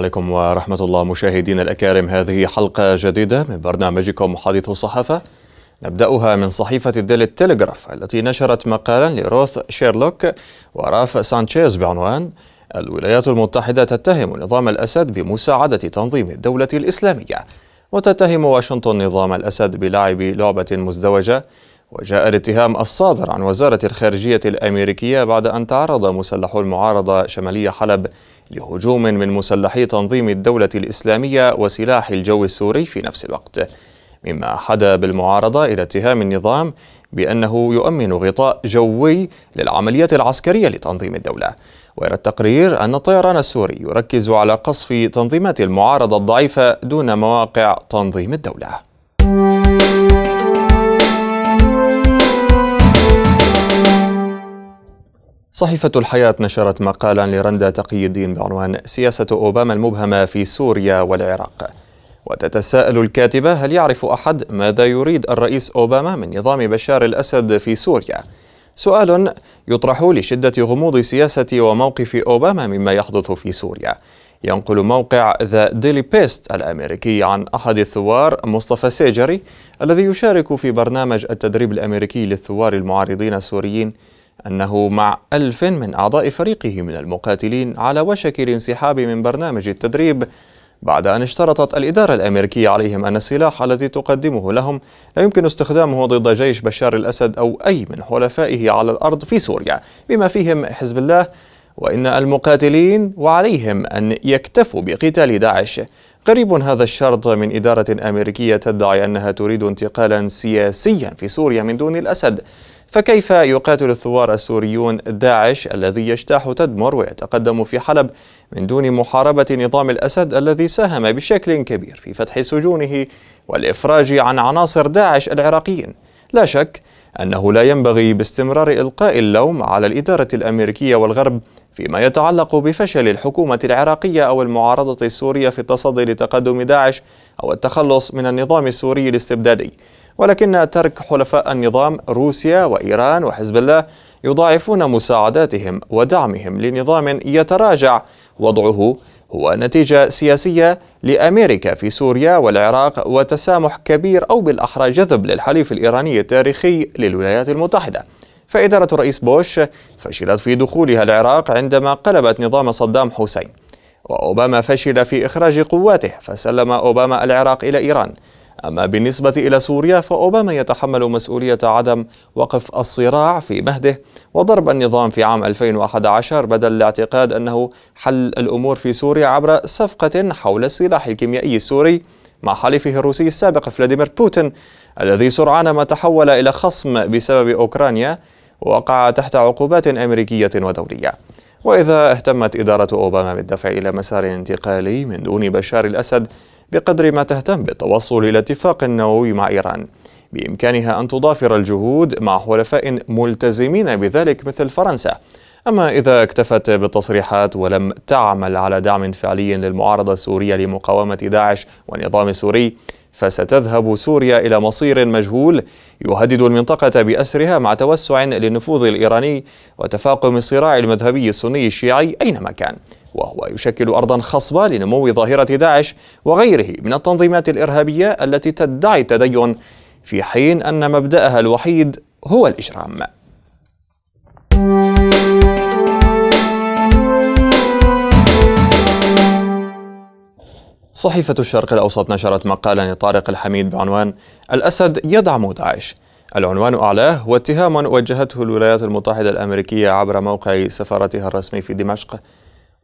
عليكم ورحمة الله مشاهدينا الأكارم هذه حلقة جديدة من برنامجكم حديث الصحافة نبدأها من صحيفة الديلي التلغراف التي نشرت مقالا لروث شيرلوك وراف سانشيز بعنوان الولايات المتحدة تتهم نظام الأسد بمساعدة تنظيم الدولة الإسلامية وتتهم واشنطن نظام الأسد بلعب لعبة مزدوجة وجاء الاتهام الصادر عن وزارة الخارجية الأمريكية بعد أن تعرض مسلحو المعارضة شمالية حلب لهجوم من مسلحي تنظيم الدولة الإسلامية وسلاح الجو السوري في نفس الوقت مما حدا بالمعارضة إلى اتهام النظام بأنه يؤمن غطاء جوي للعمليات العسكرية لتنظيم الدولة ويرى التقرير أن الطيران السوري يركز على قصف تنظيمات المعارضة الضعيفة دون مواقع تنظيم الدولة صحيفة الحياة نشرت مقالا لرندا تقي الدين بعنوان سياسة أوباما المبهمة في سوريا والعراق وتتساءل الكاتبة هل يعرف أحد ماذا يريد الرئيس أوباما من نظام بشار الأسد في سوريا؟ سؤال يطرح لشدة غموض سياسة وموقف أوباما مما يحدث في سوريا ينقل موقع ذا ديلي بيست الأمريكي عن أحد الثوار مصطفى سيجري الذي يشارك في برنامج التدريب الأمريكي للثوار المعارضين السوريين أنه مع ألف من أعضاء فريقه من المقاتلين على وشك الانسحاب من برنامج التدريب بعد أن اشترطت الإدارة الأمريكية عليهم أن السلاح الذي تقدمه لهم لا يمكن استخدامه ضد جيش بشار الأسد أو أي من حلفائه على الأرض في سوريا بما فيهم حزب الله وإن المقاتلين وعليهم أن يكتفوا بقتال داعش قريب هذا الشرط من إدارة أمريكية تدعي أنها تريد انتقالا سياسيا في سوريا من دون الأسد فكيف يقاتل الثوار السوريون داعش الذي يجتاح تدمر ويتقدم في حلب من دون محاربة نظام الأسد الذي ساهم بشكل كبير في فتح سجونه والإفراج عن عناصر داعش العراقيين لا شك أنه لا ينبغي باستمرار إلقاء اللوم على الإدارة الأمريكية والغرب فيما يتعلق بفشل الحكومة العراقية أو المعارضة السورية في التصدي لتقدم داعش أو التخلص من النظام السوري الاستبدادي ولكن ترك حلفاء النظام روسيا وإيران وحزب الله يضاعفون مساعداتهم ودعمهم لنظام يتراجع وضعه هو نتيجة سياسية لأمريكا في سوريا والعراق وتسامح كبير أو بالأحرى جذب للحليف الإيراني التاريخي للولايات المتحدة فإدارة الرئيس بوش فشلت في دخولها العراق عندما قلبت نظام صدام حسين وأوباما فشل في إخراج قواته فسلم أوباما العراق إلى إيران أما بالنسبة إلى سوريا فأوباما يتحمل مسؤولية عدم وقف الصراع في مهده وضرب النظام في عام 2011 بدل الاعتقاد أنه حل الأمور في سوريا عبر صفقة حول السلاح الكيميائي السوري مع حليفه الروسي السابق فلاديمير بوتين الذي سرعان ما تحول إلى خصم بسبب أوكرانيا وقع تحت عقوبات أمريكية ودولية وإذا اهتمت إدارة أوباما بالدفع إلى مسار انتقالي من دون بشار الأسد بقدر ما تهتم بالتوصل إلى اتفاق نووي مع إيران بإمكانها أن تضافر الجهود مع حلفاء ملتزمين بذلك مثل فرنسا أما إذا اكتفت بالتصريحات ولم تعمل على دعم فعلي للمعارضة السورية لمقاومة داعش والنظام السوري فستذهب سوريا إلى مصير مجهول يهدد المنطقة بأسرها مع توسع للنفوذ الإيراني وتفاقم الصراع المذهبي السني الشيعي أينما كان وهو يشكل أرضا خصبة لنمو ظاهرة داعش وغيره من التنظيمات الإرهابية التي تدعي التدين في حين أن مبدأها الوحيد هو الإجرام صحيفة الشرق الأوسط نشرت مقالا لطارق الحميد بعنوان الأسد يدعم داعش العنوان أعلاه هو اتهام وجهته الولايات المتحدة الأمريكية عبر موقع سفارتها الرسمي في دمشق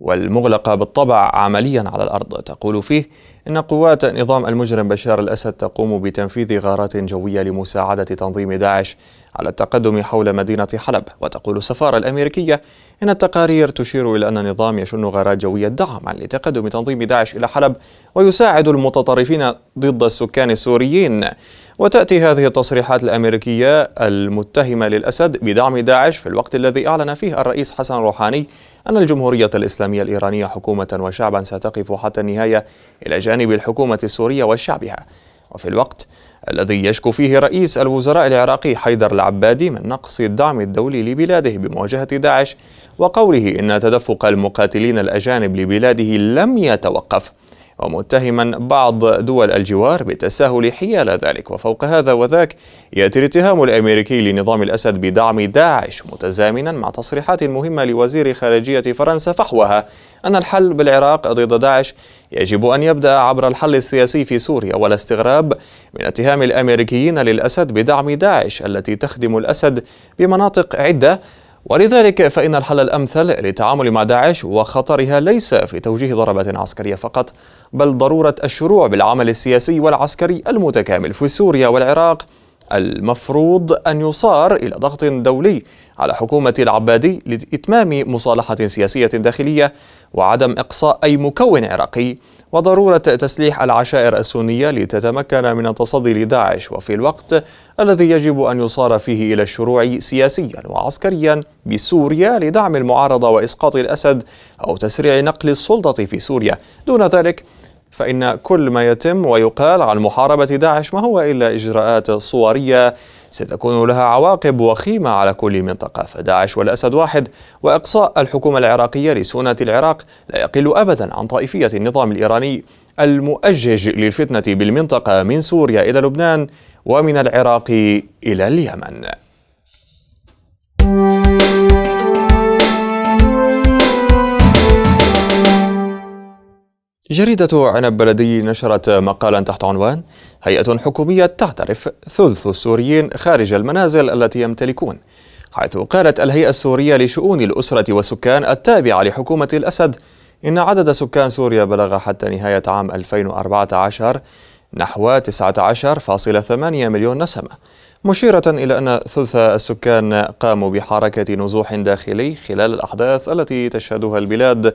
والمغلقة بالطبع عمليا على الأرض تقول فيه إن قوات نظام المجرم بشار الأسد تقوم بتنفيذ غارات جوية لمساعدة تنظيم داعش على التقدم حول مدينة حلب وتقول السفارة الأمريكية إن التقارير تشير إلى أن النظام يشن غارات جوية دعما لتقدم تنظيم داعش إلى حلب ويساعد المتطرفين ضد السكان السوريين وتأتي هذه التصريحات الأمريكية المتهمة للأسد بدعم داعش في الوقت الذي أعلن فيه الرئيس حسن روحاني أن الجمهورية الإسلامية الإيرانية حكومة وشعبا ستقف حتى النهاية إلى جانب الحكومة السورية وشعبها وفي الوقت الذي يشكو فيه رئيس الوزراء العراقي حيدر العبادي من نقص الدعم الدولي لبلاده بمواجهة داعش وقوله إن تدفق المقاتلين الأجانب لبلاده لم يتوقف ومتهما بعض دول الجوار بالتساهل حيال ذلك وفوق هذا وذاك يأتي الاتهام الأمريكي لنظام الأسد بدعم داعش متزامنا مع تصريحات مهمة لوزير خارجية فرنسا فحوها أن الحل بالعراق ضد داعش يجب أن يبدأ عبر الحل السياسي في سوريا والاستغراب من اتهام الأمريكيين للأسد بدعم داعش التي تخدم الأسد بمناطق عدة ولذلك فإن الحل الأمثل للتعامل مع داعش وخطرها ليس في توجيه ضربات عسكرية فقط بل ضرورة الشروع بالعمل السياسي والعسكري المتكامل في سوريا والعراق المفروض أن يصار إلى ضغط دولي على حكومة العبادي لإتمام مصالحة سياسية داخلية وعدم إقصاء أي مكون عراقي وضرورة تسليح العشائر السنية لتتمكن من التصدي لداعش وفي الوقت الذي يجب أن يصار فيه إلى الشروع سياسيا وعسكريا بسوريا لدعم المعارضة وإسقاط الأسد أو تسريع نقل السلطة في سوريا دون ذلك فإن كل ما يتم ويقال عن محاربة داعش ما هو إلا إجراءات صورية ستكون لها عواقب وخيمة على كل منطقة فداعش والأسد واحد وإقصاء الحكومة العراقية لسنة العراق لا يقل أبدا عن طائفية النظام الإيراني المؤجج للفتنة بالمنطقة من سوريا إلى لبنان ومن العراق إلى اليمن. جريدة عنب بلدي نشرت مقالا تحت عنوان هيئة حكومية تعترف ثلث السوريين خارج المنازل التي يمتلكون حيث قالت الهيئة السورية لشؤون الأسرة والسكان التابعة لحكومة الأسد إن عدد سكان سوريا بلغ حتى نهاية عام 2014 نحو 19.8 مليون نسمة مشيرة إلى أن ثلث السكان قاموا بحركة نزوح داخلي خلال الأحداث التي تشهدها البلاد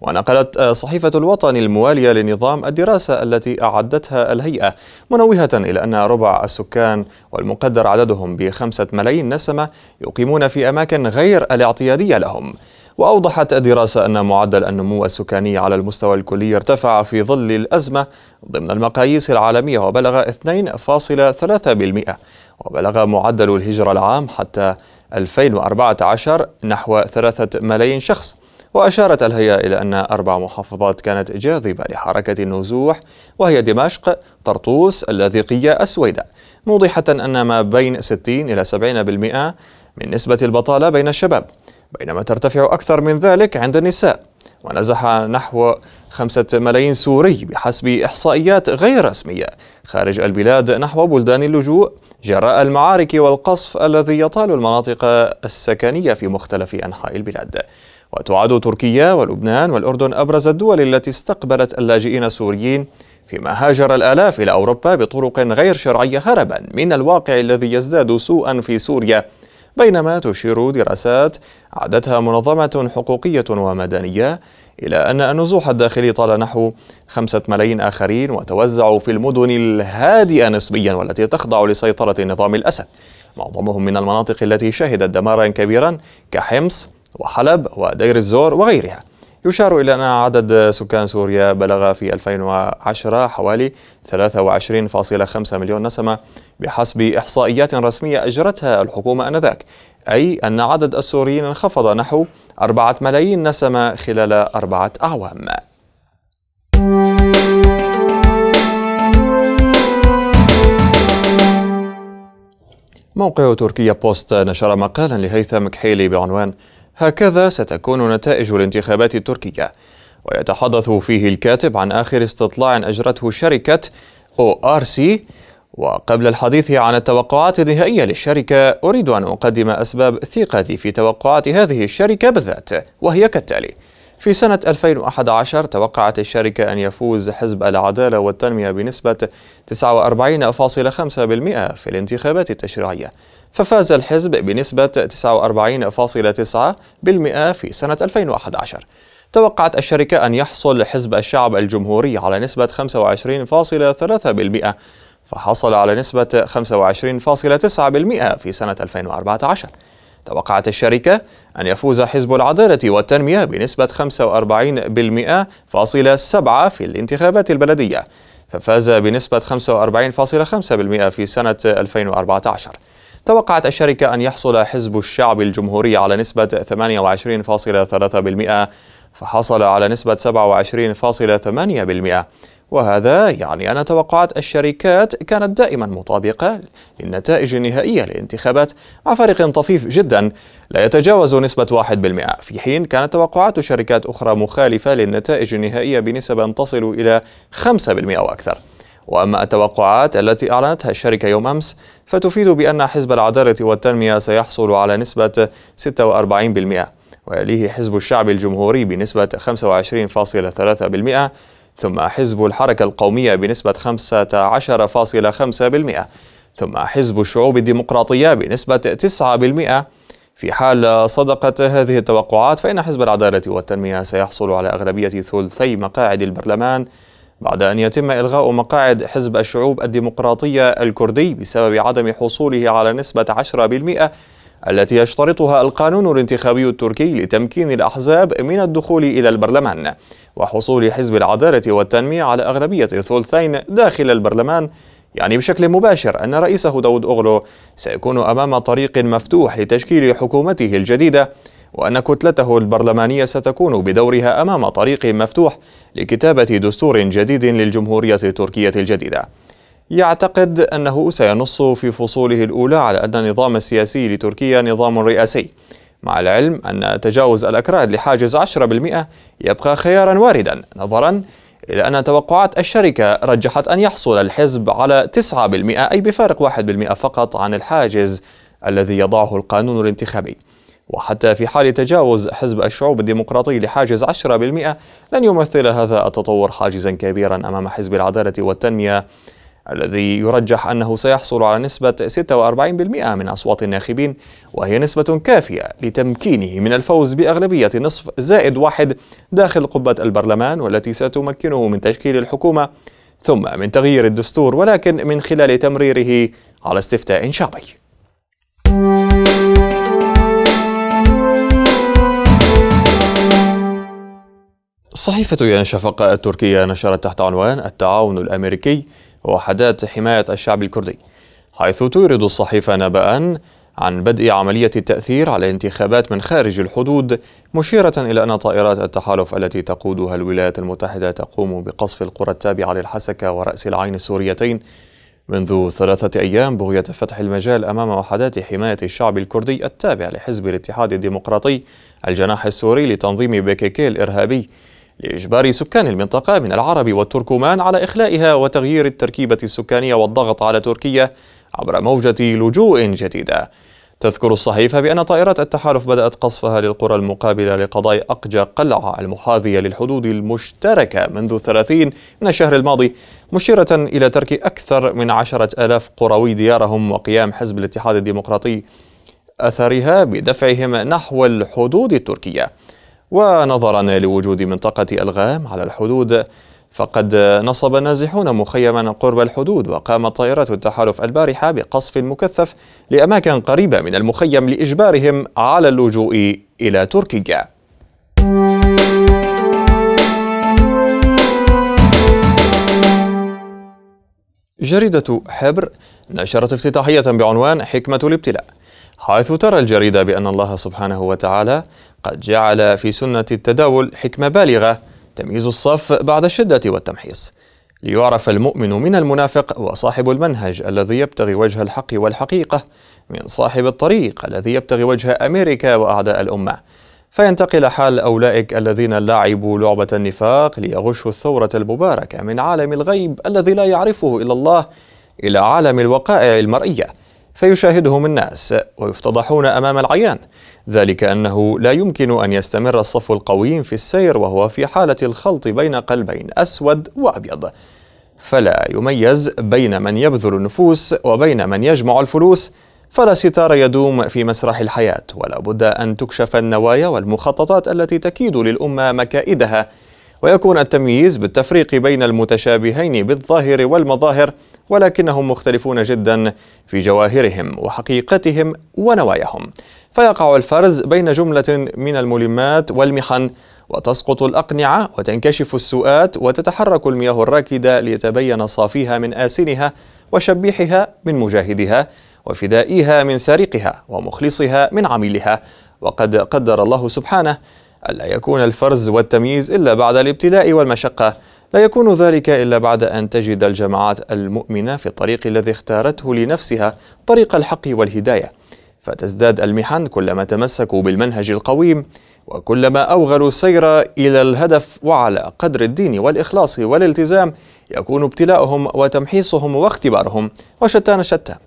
ونقلت آه، صحيفة الوطن الموالية لنظام الدراسة التي أعدتها الهيئة منوهة إلى أن ربع السكان والمقدر عددهم بخمسة ملايين نسمة يقيمون في أماكن غير الاعتيادية لهم وأوضحت الدراسة أن معدل النمو السكاني على المستوى الكلي ارتفع في ظل الأزمة ضمن المقاييس العالمية وبلغ 2.3% وبلغ معدل الهجرة العام حتى 2014 نحو 3 ملايين شخص وأشارت الهيئة إلى أن أربع محافظات كانت جاذبة لحركة النزوح وهي دمشق، طرطوس، اللاذقية، السويداء، موضحة أن ما بين 60 إلى 70% من نسبة البطالة بين الشباب، بينما ترتفع أكثر من ذلك عند النساء. ونزح نحو خمسة ملايين سوري بحسب إحصائيات غير رسمية خارج البلاد نحو بلدان اللجوء جراء المعارك والقصف الذي يطال المناطق السكنية في مختلف أنحاء البلاد وتعد تركيا ولبنان والأردن أبرز الدول التي استقبلت اللاجئين السوريين فيما هاجر الآلاف إلى أوروبا بطرق غير شرعية هربا من الواقع الذي يزداد سوءا في سوريا بينما تشير دراسات عدتها منظمة حقوقية ومدنية إلى أن النزوح الداخلي طال نحو خمسة ملايين آخرين وتوزعوا في المدن الهادئة نسبيا والتي تخضع لسيطرة نظام الأسد معظمهم من المناطق التي شهدت دمارا كبيرا كحمص وحلب ودير الزور وغيرها يشار إلى أن عدد سكان سوريا بلغ في 2010 حوالي 23.5 مليون نسمة بحسب إحصائيات رسمية أجرتها الحكومة آنذاك أي أن عدد السوريين انخفض نحو 4 ملايين نسمة خلال أربعة أعوام موقع تركيا بوست نشر مقالا لهيثم كحيلي بعنوان هكذا ستكون نتائج الانتخابات التركية ويتحدث فيه الكاتب عن آخر استطلاع أجرته شركة ORC وقبل الحديث عن التوقعات النهائية للشركة أريد أن أقدم أسباب ثقتي في توقعات هذه الشركة بالذات وهي كالتالي في سنة 2011 توقعت الشركة أن يفوز حزب العدالة والتنمية بنسبة 49.5% في الانتخابات التشريعية ففاز الحزب بنسبة 49.9% في سنة 2011 توقعت الشركة أن يحصل حزب الشعب الجمهوري على نسبة 25.3% فحصل على نسبة 25.9% في سنة 2014 توقعت الشركة أن يفوز حزب العدالة والتنمية بنسبة 45.7% في الانتخابات البلدية ففاز بنسبة 45.5% في سنة 2014 توقعت الشركة أن يحصل حزب الشعب الجمهوري على نسبة 28.3% فحصل على نسبة 27.8% وهذا يعني أن توقعات الشركات كانت دائما مطابقة للنتائج النهائية للانتخابات مع فارق طفيف جدا لا يتجاوز نسبة 1% في حين كانت توقعات شركات أخرى مخالفة للنتائج النهائية بنسب تصل إلى 5% وأكثر وأما التوقعات التي أعلنتها الشركة يوم أمس فتفيد بأن حزب العدالة والتنمية سيحصل على نسبة 46% ويليه حزب الشعب الجمهوري بنسبة 25.3% ثم حزب الحركة القومية بنسبة 15.5% ثم حزب الشعوب الديمقراطية بنسبة 9% في حال صدقت هذه التوقعات فإن حزب العدالة والتنمية سيحصل على أغلبية ثلثي مقاعد البرلمان بعد أن يتم إلغاء مقاعد حزب الشعوب الديمقراطية الكردي بسبب عدم حصوله على نسبة 10% التي يشترطها القانون الانتخابي التركي لتمكين الأحزاب من الدخول إلى البرلمان وحصول حزب العدالة والتنمية على أغلبية ثلثين داخل البرلمان يعني بشكل مباشر أن رئيسه داود أغلو سيكون أمام طريق مفتوح لتشكيل حكومته الجديدة وأن كتلته البرلمانية ستكون بدورها أمام طريق مفتوح لكتابة دستور جديد للجمهورية التركية الجديدة يعتقد أنه سينص في فصوله الأولى على أن النظام السياسي لتركيا نظام رئاسي مع العلم أن تجاوز الأكراد لحاجز 10% يبقى خيارا واردا نظرا إلى أن توقعات الشركة رجحت أن يحصل الحزب على 9% أي بفارق 1% فقط عن الحاجز الذي يضعه القانون الانتخابي وحتى في حال تجاوز حزب الشعوب الديمقراطي لحاجز 10% لن يمثل هذا التطور حاجزا كبيرا أمام حزب العدالة والتنمية الذي يرجح أنه سيحصل على نسبة 46% من أصوات الناخبين وهي نسبة كافية لتمكينه من الفوز بأغلبية نصف زائد واحد داخل قبة البرلمان والتي ستمكنه من تشكيل الحكومة ثم من تغيير الدستور ولكن من خلال تمريره على استفتاء شعبي صحيفة يعني شفقة التركية نشرت تحت عنوان التعاون الأمريكي ووحدات حماية الشعب الكردي حيث تورد الصحيفة نبأ عن بدء عملية التأثير على انتخابات من خارج الحدود مشيرة إلى أن طائرات التحالف التي تقودها الولايات المتحدة تقوم بقصف القرى التابعة للحسكة ورأس العين السوريتين منذ ثلاثة أيام بغية فتح المجال أمام وحدات حماية الشعب الكردي التابع لحزب الاتحاد الديمقراطي الجناح السوري لتنظيم بيكيكي الإرهابي لإجبار سكان المنطقة من العرب والتركمان على إخلائها وتغيير التركيبة السكانية والضغط على تركيا عبر موجة لجوء جديدة تذكر الصحيفة بأن طائرات التحالف بدأت قصفها للقرى المقابلة لقضاء أقجى قلعة المحاذية للحدود المشتركة منذ الثلاثين من الشهر الماضي مشيرة إلى ترك أكثر من عشرة ألاف قروي ديارهم وقيام حزب الاتحاد الديمقراطي أثرها بدفعهم نحو الحدود التركية ونظرا لوجود منطقة ألغام على الحدود فقد نصب النازحون مخيما قرب الحدود وقامت طائرات التحالف البارحة بقصف مكثف لأماكن قريبة من المخيم لإجبارهم على اللجوء إلى تركيا جريدة حبر نشرت افتتاحية بعنوان حكمة الابتلاء حيث ترى الجريدة بأن الله سبحانه وتعالى قد جعل في سنة التداول حكمة بالغة تمييز الصف بعد الشدة والتمحيص ليعرف المؤمن من المنافق وصاحب المنهج الذي يبتغي وجه الحق والحقيقة من صاحب الطريق الذي يبتغي وجه أمريكا وأعداء الأمة فينتقل حال أولئك الذين لعبوا لعبة النفاق ليغشوا الثورة المباركة من عالم الغيب الذي لا يعرفه إلا الله إلى عالم الوقائع المرئية فيشاهدهم الناس ويفتضحون أمام العيان ذلك أنه لا يمكن أن يستمر الصف القوي في السير وهو في حالة الخلط بين قلبين أسود وأبيض فلا يميز بين من يبذل النفوس وبين من يجمع الفلوس فلا ستار يدوم في مسرح الحياة ولا بد أن تكشف النوايا والمخططات التي تكيد للأمة مكائدها ويكون التمييز بالتفريق بين المتشابهين بالظاهر والمظاهر ولكنهم مختلفون جدا في جواهرهم وحقيقتهم ونواياهم فيقع الفرز بين جملة من الملمات والمحن وتسقط الأقنعة وتنكشف السؤات وتتحرك المياه الراكدة ليتبين صافيها من آسنها وشبيحها من مجاهدها وفدائيها من سارقها ومخلصها من عميلها وقد قدر الله سبحانه ألا يكون الفرز والتمييز إلا بعد الابتلاء والمشقة لا يكون ذلك إلا بعد أن تجد الجماعات المؤمنة في الطريق الذي اختارته لنفسها طريق الحق والهداية فتزداد المحن كلما تمسكوا بالمنهج القويم وكلما أوغلوا السير إلى الهدف وعلى قدر الدين والإخلاص والالتزام يكون ابتلاؤهم وتمحيصهم واختبارهم وشتان شتان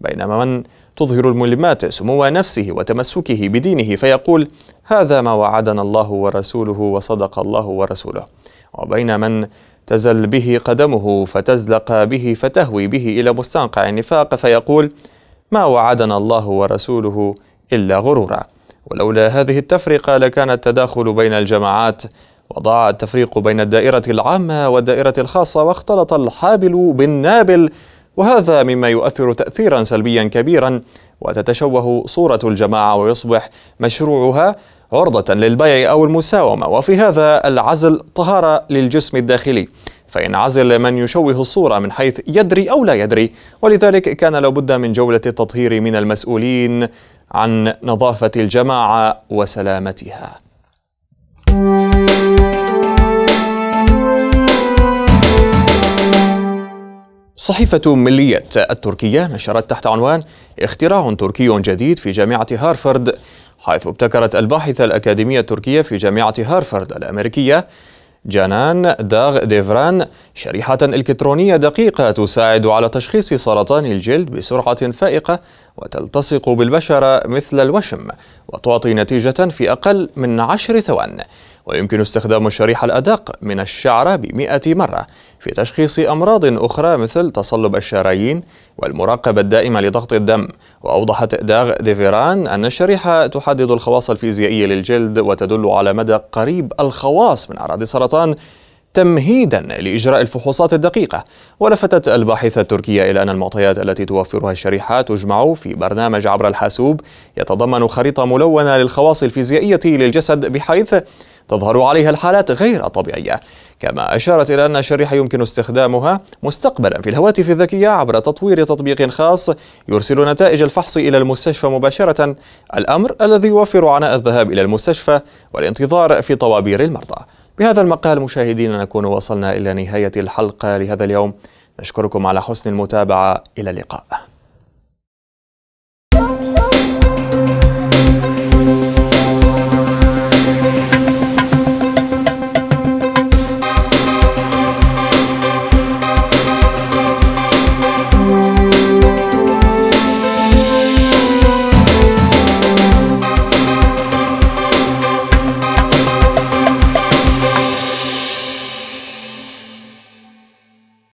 بينما من تظهر الملمات سمو نفسه وتمسكه بدينه فيقول هذا ما وعدنا الله ورسوله وصدق الله ورسوله وبين من تزل به قدمه فتزلق به فتهوي به الى مستنقع النفاق فيقول ما وعدنا الله ورسوله الا غرورا ولولا هذه التفرقه لكان التداخل بين الجماعات وضاع التفريق بين الدائره العامه والدائره الخاصه واختلط الحابل بالنابل وهذا مما يؤثر تأثيرا سلبيا كبيرا وتتشوه صورة الجماعة ويصبح مشروعها عرضة للبيع أو المساومة وفي هذا العزل طهارة للجسم الداخلي فإن عزل من يشوه الصورة من حيث يدري أو لا يدري ولذلك كان لابد من جولة التطهير من المسؤولين عن نظافة الجماعة وسلامتها صحيفة ملية التركية نشرت تحت عنوان اختراع تركي جديد في جامعة هارفرد حيث ابتكرت الباحثة الأكاديمية التركية في جامعة هارفرد الأمريكية جانان داغ ديفران شريحة إلكترونية دقيقة تساعد على تشخيص سرطان الجلد بسرعة فائقة وتلتصق بالبشرة مثل الوشم وتعطي نتيجة في أقل من عشر ثوان ويمكن استخدام الشريحة الأدق من الشعر بمئة مرة في تشخيص أمراض أخرى مثل تصلب الشرايين والمراقبة الدائمة لضغط الدم وأوضحت داغ ديفيران أن الشريحة تحدد الخواص الفيزيائية للجلد وتدل على مدى قريب الخواص من أعراض السرطان تمهيدا لاجراء الفحوصات الدقيقه ولفتت الباحثه التركيه الى ان المعطيات التي توفرها الشريحه تجمع في برنامج عبر الحاسوب يتضمن خريطه ملونه للخواص الفيزيائيه للجسد بحيث تظهر عليها الحالات غير طبيعية كما أشارت إلى أن الشريحة يمكن استخدامها مستقبلا في الهواتف الذكية عبر تطوير تطبيق خاص يرسل نتائج الفحص إلى المستشفى مباشرة الأمر الذي يوفر عناء الذهاب إلى المستشفى والانتظار في طوابير المرضى بهذا المقال مشاهدينا نكون وصلنا إلى نهاية الحلقة لهذا اليوم نشكركم على حسن المتابعة إلى اللقاء